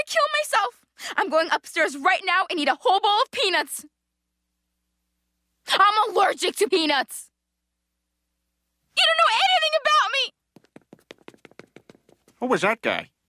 to kill myself. I'm going upstairs right now and eat a whole bowl of peanuts. I'm allergic to peanuts. You don't know anything about me. Who was that guy?